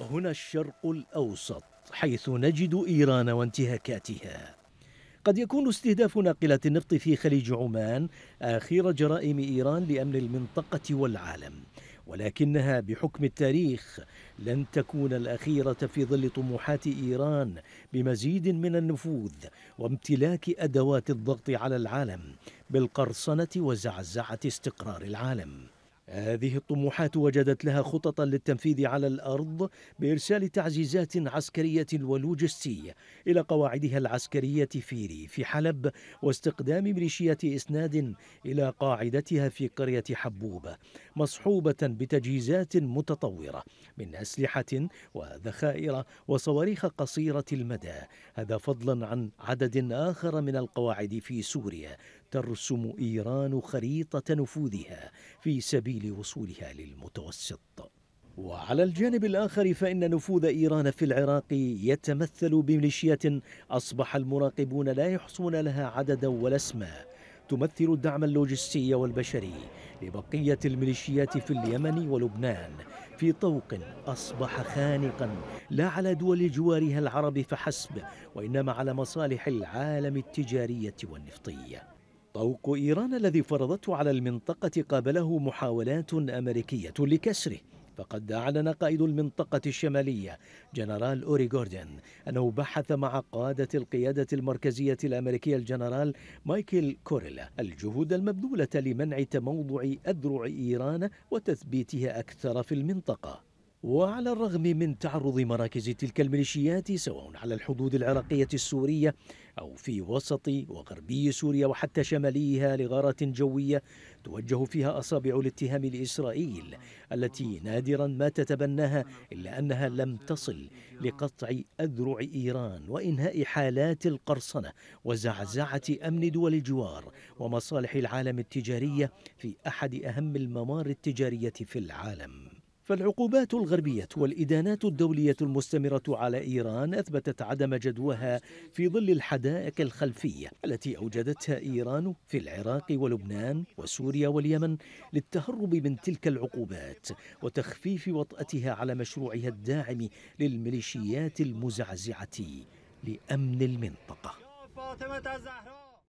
هنا الشرق الاوسط حيث نجد ايران وانتهاكاتها قد يكون استهداف ناقله النفط في خليج عمان اخر جرائم ايران لامن المنطقه والعالم ولكنها بحكم التاريخ لن تكون الاخيره في ظل طموحات ايران بمزيد من النفوذ وامتلاك ادوات الضغط على العالم بالقرصنه وزعزعه استقرار العالم هذه الطموحات وجدت لها خططا للتنفيذ على الارض بارسال تعزيزات عسكريه ولوجستيه الى قواعدها العسكريه في ريف حلب واستقدام ميليشيات اسناد الى قاعدتها في قريه حبوبه مصحوبه بتجهيزات متطوره من اسلحه وذخائر وصواريخ قصيره المدى هذا فضلا عن عدد اخر من القواعد في سوريا ترسم إيران خريطة نفوذها في سبيل وصولها للمتوسط وعلى الجانب الآخر فإن نفوذ إيران في العراق يتمثل بميليشيات أصبح المراقبون لا يحصون لها عددا ولا اسما تمثل الدعم اللوجستي والبشري لبقية الميليشيات في اليمن ولبنان في طوق أصبح خانقا لا على دول جوارها العرب فحسب وإنما على مصالح العالم التجارية والنفطية طوق إيران الذي فرضته على المنطقة قابله محاولات أمريكية لكسره فقد أعلن قائد المنطقة الشمالية جنرال أوري جوردن أنه بحث مع قادة القيادة المركزية الأمريكية الجنرال مايكل كوريلا الجهود المبذولة لمنع تموضع أذرع إيران وتثبيتها أكثر في المنطقة وعلى الرغم من تعرض مراكز تلك الميليشيات سواء على الحدود العراقية السورية أو في وسط وغربي سوريا وحتى شماليها لغارات جوية توجه فيها أصابع الاتهام لإسرائيل التي نادرا ما تتبناها إلا أنها لم تصل لقطع أذرع إيران وإنهاء حالات القرصنة وزعزعة أمن دول الجوار ومصالح العالم التجارية في أحد أهم الممار التجارية في العالم فالعقوبات الغربية والإدانات الدولية المستمرة على إيران أثبتت عدم جدواها في ظل الحدائق الخلفية التي أوجدتها إيران في العراق ولبنان وسوريا واليمن للتهرب من تلك العقوبات وتخفيف وطأتها على مشروعها الداعم للميليشيات المزعزعة لأمن المنطقة